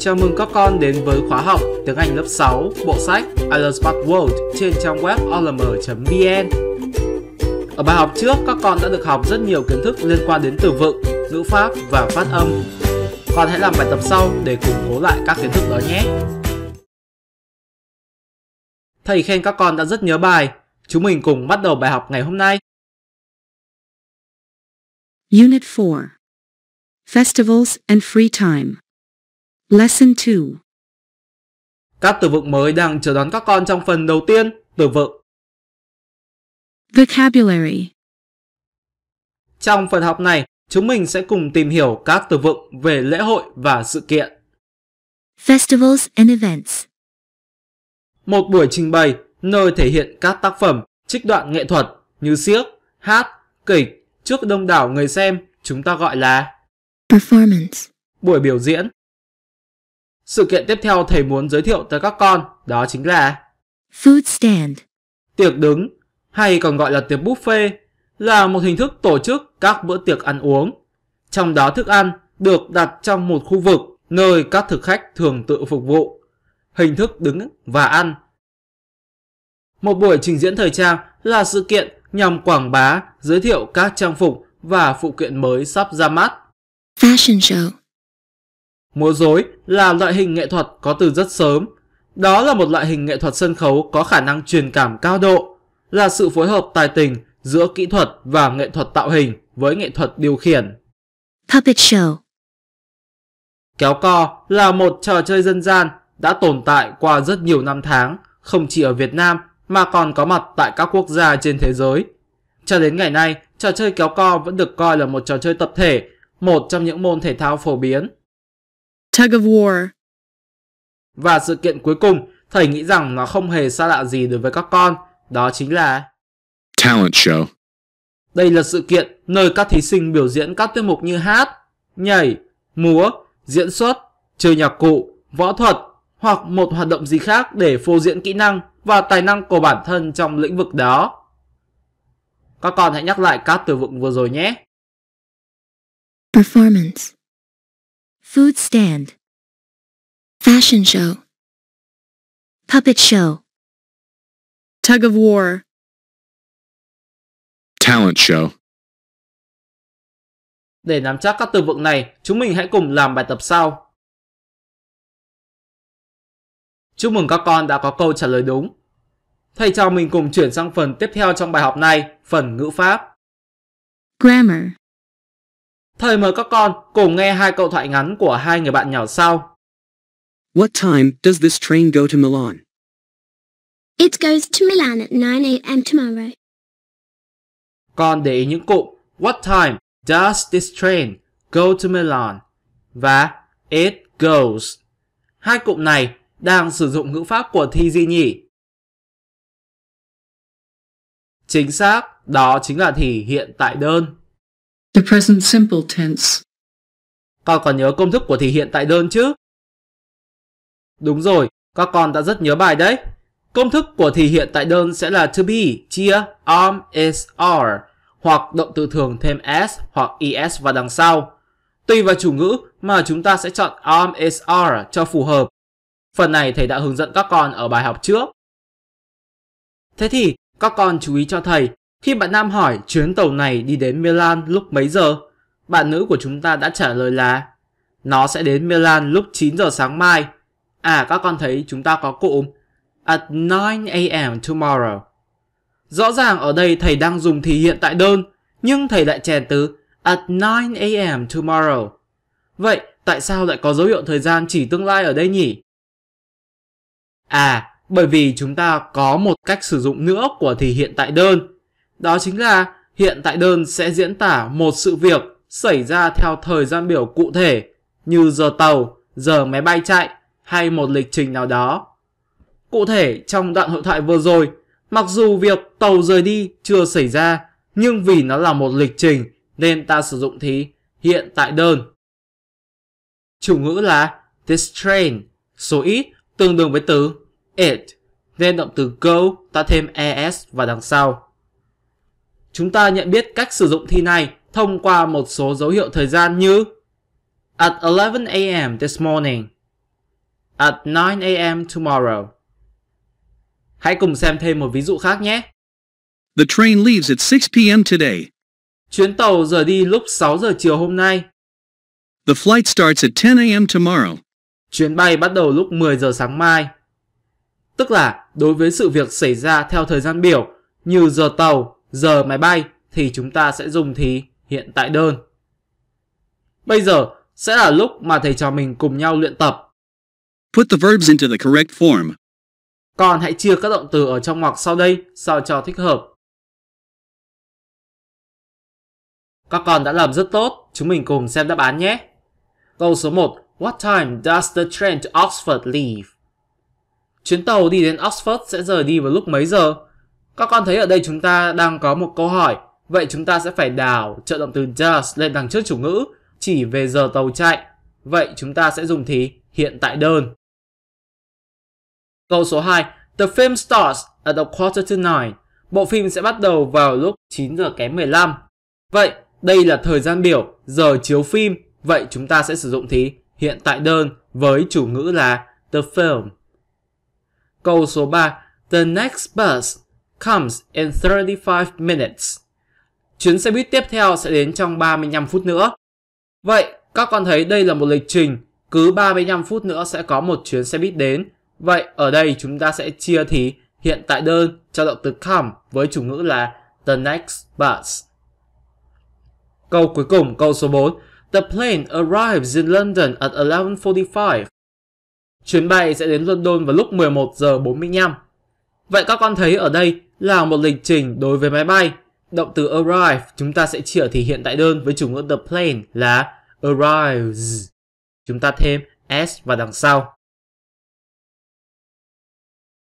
Chào mừng các con đến với khóa học tiếng Anh lớp 6 bộ sách I World trên trang web olm.vn. Ở bài học trước, các con đã được học rất nhiều kiến thức liên quan đến từ vựng, ngữ pháp và phát âm. Con hãy làm bài tập sau để củng cố lại các kiến thức đó nhé. Thầy khen các con đã rất nhớ bài. Chúng mình cùng bắt đầu bài học ngày hôm nay. Unit 4 Festivals and Free Time Lesson 2 Các từ vựng mới đang chờ đón các con trong phần đầu tiên, từ vựng. Vocabulary Trong phần học này, chúng mình sẽ cùng tìm hiểu các từ vựng về lễ hội và sự kiện. Festivals and events Một buổi trình bày nơi thể hiện các tác phẩm, trích đoạn nghệ thuật như siếc, hát, kịch trước đông đảo người xem chúng ta gọi là Performance Buổi biểu diễn sự kiện tiếp theo thầy muốn giới thiệu tới các con đó chính là Food Stand Tiệc đứng hay còn gọi là tiệc buffet là một hình thức tổ chức các bữa tiệc ăn uống. Trong đó thức ăn được đặt trong một khu vực nơi các thực khách thường tự phục vụ. Hình thức đứng và ăn. Một buổi trình diễn thời trang là sự kiện nhằm quảng bá, giới thiệu các trang phục và phụ kiện mới sắp ra mắt. Fashion show Múa rối là loại hình nghệ thuật có từ rất sớm. Đó là một loại hình nghệ thuật sân khấu có khả năng truyền cảm cao độ, là sự phối hợp tài tình giữa kỹ thuật và nghệ thuật tạo hình với nghệ thuật điều khiển. Puppet Show Kéo co là một trò chơi dân gian đã tồn tại qua rất nhiều năm tháng, không chỉ ở Việt Nam mà còn có mặt tại các quốc gia trên thế giới. Cho đến ngày nay, trò chơi kéo co vẫn được coi là một trò chơi tập thể, một trong những môn thể thao phổ biến. Tug of war. Và sự kiện cuối cùng, thầy nghĩ rằng nó không hề xa lạ gì đối với các con, đó chính là Talent Show. Đây là sự kiện nơi các thí sinh biểu diễn các tiết mục như hát, nhảy, múa, diễn xuất, chơi nhạc cụ, võ thuật hoặc một hoạt động gì khác để phô diễn kỹ năng và tài năng của bản thân trong lĩnh vực đó. Các con hãy nhắc lại các từ vựng vừa rồi nhé. Performance Food stand. Fashion show. Puppet show. Tug of war. Talent show. Để nắm chắc các từ vựng này, chúng mình hãy cùng làm bài tập sau. Chúc mừng các con đã có câu trả lời đúng. Thầy cho mình cùng chuyển sang phần tiếp theo trong bài học này, phần ngữ pháp. Grammar Thời mời các con cùng nghe hai câu thoại ngắn của hai người bạn nhỏ sau. What time does this train go to Milan? It goes to Milan at 9 a.m. tomorrow. Con để ý những cụm What time does this train go to Milan? Và it goes. Hai cụm này đang sử dụng ngữ pháp của thi gì nhỉ? Chính xác, đó chính là thì hiện tại đơn. The present simple tense. Con còn nhớ công thức của thì hiện tại đơn chứ? Đúng rồi, các con đã rất nhớ bài đấy. Công thức của thì hiện tại đơn sẽ là to be, chia, am, is, are hoặc động từ thường thêm s hoặc es vào đằng sau. Tùy vào chủ ngữ mà chúng ta sẽ chọn am, is, are cho phù hợp. Phần này thầy đã hướng dẫn các con ở bài học trước. Thế thì các con chú ý cho thầy khi bạn nam hỏi chuyến tàu này đi đến Milan lúc mấy giờ, bạn nữ của chúng ta đã trả lời là Nó sẽ đến Milan lúc 9 giờ sáng mai. À các con thấy chúng ta có cụm At 9am tomorrow. Rõ ràng ở đây thầy đang dùng thì hiện tại đơn, nhưng thầy lại chèn từ At 9am tomorrow. Vậy tại sao lại có dấu hiệu thời gian chỉ tương lai ở đây nhỉ? À, bởi vì chúng ta có một cách sử dụng nữa của thì hiện tại đơn đó chính là hiện tại đơn sẽ diễn tả một sự việc xảy ra theo thời gian biểu cụ thể như giờ tàu, giờ máy bay chạy hay một lịch trình nào đó. Cụ thể trong đoạn hội thoại vừa rồi, mặc dù việc tàu rời đi chưa xảy ra, nhưng vì nó là một lịch trình nên ta sử dụng thì hiện tại đơn. Chủ ngữ là this train, số ít tương đương với từ it, nên động từ go ta thêm es vào đằng sau chúng ta nhận biết cách sử dụng thi này thông qua một số dấu hiệu thời gian như At 11 a.m. this morning At 9 a.m. tomorrow Hãy cùng xem thêm một ví dụ khác nhé. The train leaves at 6 p.m. today. Chuyến tàu rời đi lúc 6 giờ chiều hôm nay. The flight starts at 10 a.m. tomorrow. Chuyến bay bắt đầu lúc 10 giờ sáng mai. Tức là đối với sự việc xảy ra theo thời gian biểu như giờ tàu, giờ máy bay thì chúng ta sẽ dùng thì hiện tại đơn. Bây giờ sẽ là lúc mà thầy trò mình cùng nhau luyện tập. Put the verbs into the correct form. Còn hãy chia các động từ ở trong ngoặc sau đây sao cho thích hợp. Các con đã làm rất tốt, chúng mình cùng xem đáp án nhé. Câu số 1. What time does the train to Oxford leave? Chuyến tàu đi đến Oxford sẽ rời đi vào lúc mấy giờ? Các con thấy ở đây chúng ta đang có một câu hỏi. Vậy chúng ta sẽ phải đảo trợ động từ just lên đằng trước chủ ngữ chỉ về giờ tàu chạy. Vậy chúng ta sẽ dùng thì hiện tại đơn. Câu số 2. The film starts at a quarter to nine. Bộ phim sẽ bắt đầu vào lúc 9 giờ kém 15. Vậy đây là thời gian biểu giờ chiếu phim. Vậy chúng ta sẽ sử dụng thì hiện tại đơn với chủ ngữ là the film. Câu số 3. The next bus comes in 35 minutes. Chuyến xe buýt tiếp theo sẽ đến trong 35 phút nữa. Vậy, các con thấy đây là một lịch trình, cứ 35 phút nữa sẽ có một chuyến xe buýt đến. Vậy, ở đây chúng ta sẽ chia thì hiện tại đơn cho động từ come với chủ ngữ là the next bus. Câu cuối cùng, câu số 4. The plane arrives in London at 11:45. Chuyến bay sẽ đến London vào lúc 11 giờ 45. Vậy các con thấy ở đây là một lịch trình đối với máy bay. Động từ arrive chúng ta sẽ chỉ ở thì hiện tại đơn với chủ ngữ the plane là arrives. Chúng ta thêm s vào đằng sau.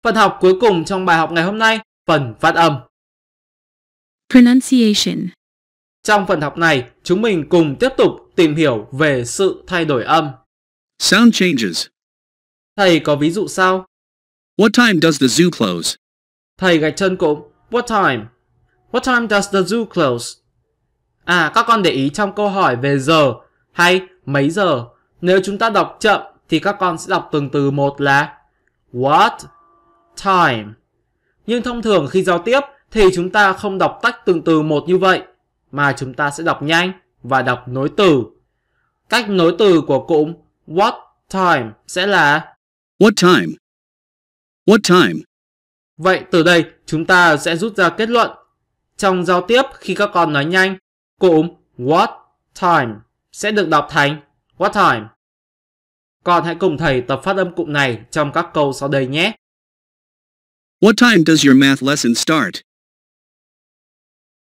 Phần học cuối cùng trong bài học ngày hôm nay, phần phát âm. Pronunciation Trong phần học này, chúng mình cùng tiếp tục tìm hiểu về sự thay đổi âm. Sound changes Thầy có ví dụ sau? What time does the zoo close? Thầy gạch chân cụm. What time? What time does the zoo close? À, các con để ý trong câu hỏi về giờ hay mấy giờ. Nếu chúng ta đọc chậm thì các con sẽ đọc từng từ một là What time? Nhưng thông thường khi giao tiếp thì chúng ta không đọc tách từng từ một như vậy mà chúng ta sẽ đọc nhanh và đọc nối từ. Cách nối từ của cụm What time sẽ là What time? What time? Vậy từ đây chúng ta sẽ rút ra kết luận. Trong giao tiếp khi các con nói nhanh, cụm what time sẽ được đọc thành what time. Con hãy cùng thầy tập phát âm cụm này trong các câu sau đây nhé. What time does your math lesson start?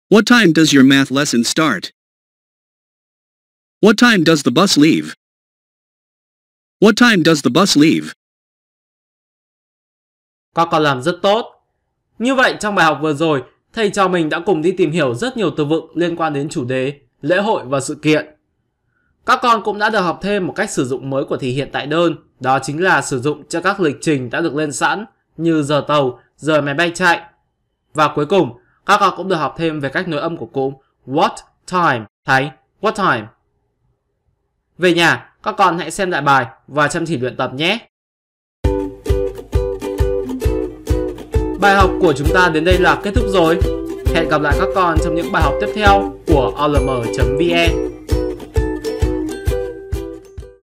What time does your math lesson start? What time does the bus leave? What time does the bus leave? Các con làm rất tốt. Như vậy trong bài học vừa rồi, thầy cho mình đã cùng đi tìm hiểu rất nhiều từ vựng liên quan đến chủ đề, lễ hội và sự kiện. Các con cũng đã được học thêm một cách sử dụng mới của thì hiện tại đơn, đó chính là sử dụng cho các lịch trình đã được lên sẵn như giờ tàu, giờ máy bay chạy. Và cuối cùng, các con cũng được học thêm về cách nối âm của cụm what time thành what time. Về nhà, các con hãy xem lại bài và chăm chỉ luyện tập nhé. Bài học của chúng ta đến đây là kết thúc rồi. Hẹn gặp lại các con trong những bài học tiếp theo của olm.vn.